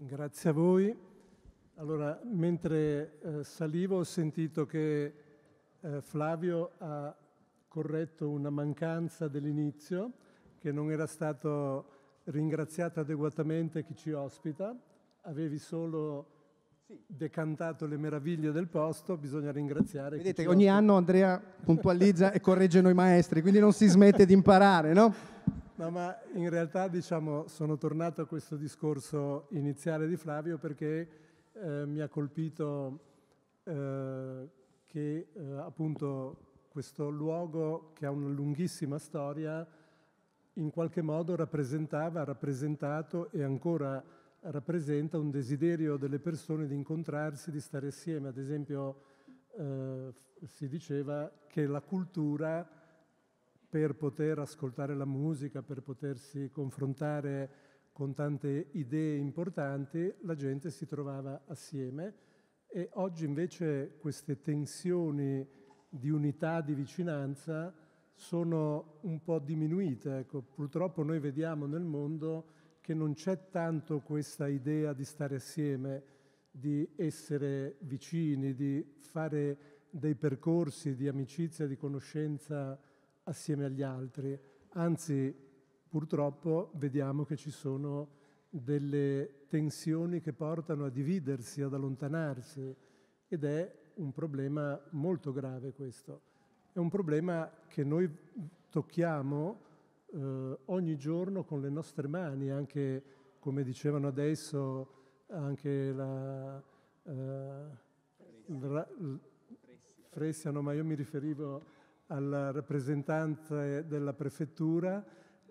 Grazie a voi. Allora, mentre eh, salivo ho sentito che eh, Flavio ha corretto una mancanza dell'inizio, che non era stato ringraziato adeguatamente chi ci ospita. Avevi solo decantato le meraviglie del posto, bisogna ringraziare. Vedete, ogni anno Andrea puntualizza e corregge noi maestri, quindi non si smette di imparare, no? No, ma in realtà diciamo, sono tornato a questo discorso iniziale di Flavio perché eh, mi ha colpito eh, che eh, appunto questo luogo che ha una lunghissima storia in qualche modo rappresentava, ha rappresentato e ancora rappresenta un desiderio delle persone di incontrarsi, di stare assieme. Ad esempio eh, si diceva che la cultura per poter ascoltare la musica, per potersi confrontare con tante idee importanti, la gente si trovava assieme e oggi invece queste tensioni di unità, di vicinanza sono un po' diminuite. Ecco, purtroppo noi vediamo nel mondo che non c'è tanto questa idea di stare assieme, di essere vicini, di fare dei percorsi di amicizia, di conoscenza assieme agli altri, anzi purtroppo vediamo che ci sono delle tensioni che portano a dividersi, ad allontanarsi ed è un problema molto grave questo. È un problema che noi tocchiamo eh, ogni giorno con le nostre mani, anche come dicevano adesso, anche la... Eh, Fressiano, ah, ma io mi riferivo alla rappresentante della prefettura,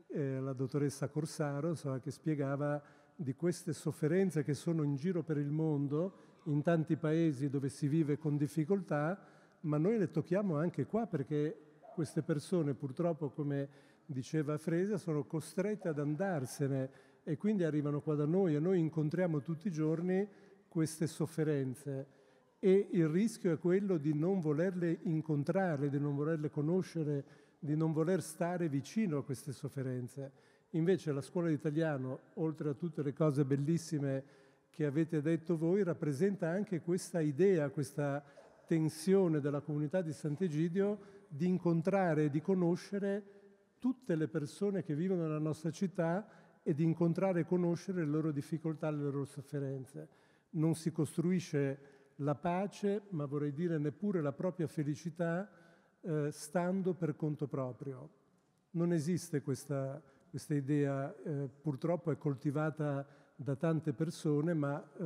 eh, la dottoressa Corsaro, insomma, che spiegava di queste sofferenze che sono in giro per il mondo, in tanti paesi dove si vive con difficoltà, ma noi le tocchiamo anche qua perché queste persone purtroppo, come diceva Fresa, sono costrette ad andarsene e quindi arrivano qua da noi e noi incontriamo tutti i giorni queste sofferenze e il rischio è quello di non volerle incontrare, di non volerle conoscere, di non voler stare vicino a queste sofferenze. Invece la scuola d'italiano, oltre a tutte le cose bellissime che avete detto voi, rappresenta anche questa idea, questa tensione della comunità di Sant'Egidio di incontrare e di conoscere tutte le persone che vivono nella nostra città e di incontrare e conoscere le loro difficoltà, le loro sofferenze. Non si costruisce la pace, ma vorrei dire neppure la propria felicità, eh, stando per conto proprio. Non esiste questa, questa idea, eh, purtroppo è coltivata da tante persone, ma eh,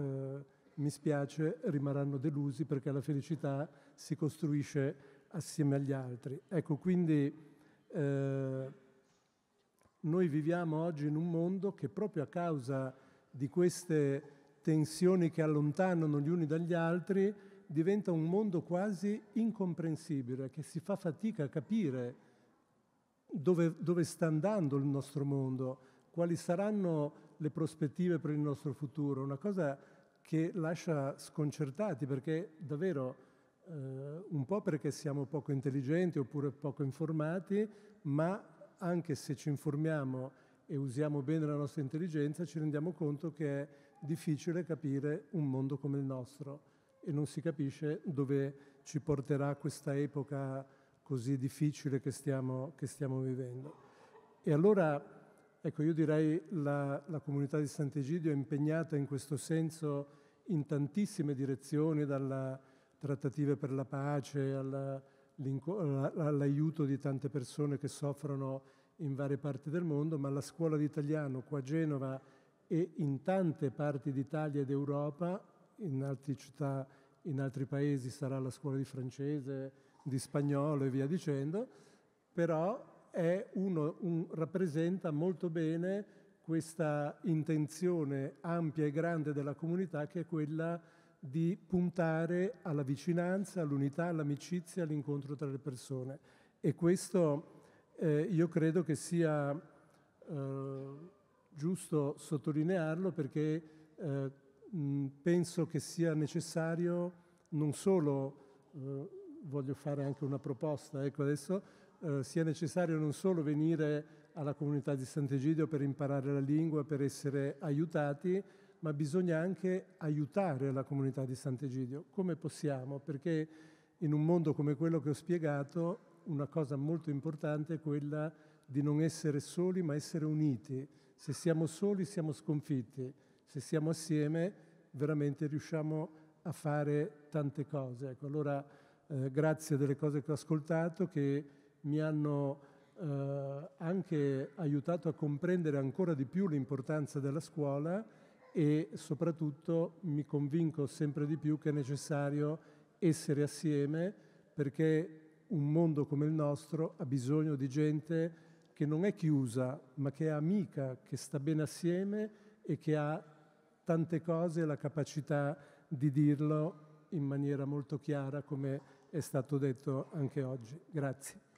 mi spiace, rimarranno delusi perché la felicità si costruisce assieme agli altri. Ecco, quindi eh, noi viviamo oggi in un mondo che proprio a causa di queste tensioni che allontanano gli uni dagli altri, diventa un mondo quasi incomprensibile, che si fa fatica a capire dove, dove sta andando il nostro mondo, quali saranno le prospettive per il nostro futuro. Una cosa che lascia sconcertati perché davvero... Uh, un po' perché siamo poco intelligenti oppure poco informati, ma anche se ci informiamo e usiamo bene la nostra intelligenza, ci rendiamo conto che è difficile capire un mondo come il nostro e non si capisce dove ci porterà questa epoca così difficile che stiamo, che stiamo vivendo. E allora, ecco, io direi la, la comunità di Sant'Egidio è impegnata in questo senso in tantissime direzioni, dalle trattative per la pace all'aiuto alla, all di tante persone che soffrono in varie parti del mondo, ma la scuola di italiano qua a Genova e in tante parti d'Italia ed Europa, in altre città, in altri paesi sarà la scuola di francese, di spagnolo e via dicendo, però uno, un, rappresenta molto bene questa intenzione ampia e grande della comunità che è quella di puntare alla vicinanza, all'unità, all'amicizia, all'incontro tra le persone. E questo eh, io credo che sia eh, giusto sottolinearlo perché eh, mh, penso che sia necessario non solo, eh, voglio fare anche una proposta, ecco adesso, eh, sia necessario non solo venire alla comunità di Sant'Egidio per imparare la lingua, per essere aiutati, ma bisogna anche aiutare la comunità di Sant'Egidio. Come possiamo? Perché in un mondo come quello che ho spiegato una cosa molto importante è quella di non essere soli ma essere uniti. Se siamo soli siamo sconfitti, se siamo assieme veramente riusciamo a fare tante cose. Ecco, allora eh, grazie delle cose che ho ascoltato che mi hanno eh, anche aiutato a comprendere ancora di più l'importanza della scuola e soprattutto mi convinco sempre di più che è necessario essere assieme perché un mondo come il nostro ha bisogno di gente che non è chiusa, ma che è amica, che sta bene assieme e che ha tante cose e la capacità di dirlo in maniera molto chiara, come è stato detto anche oggi. Grazie.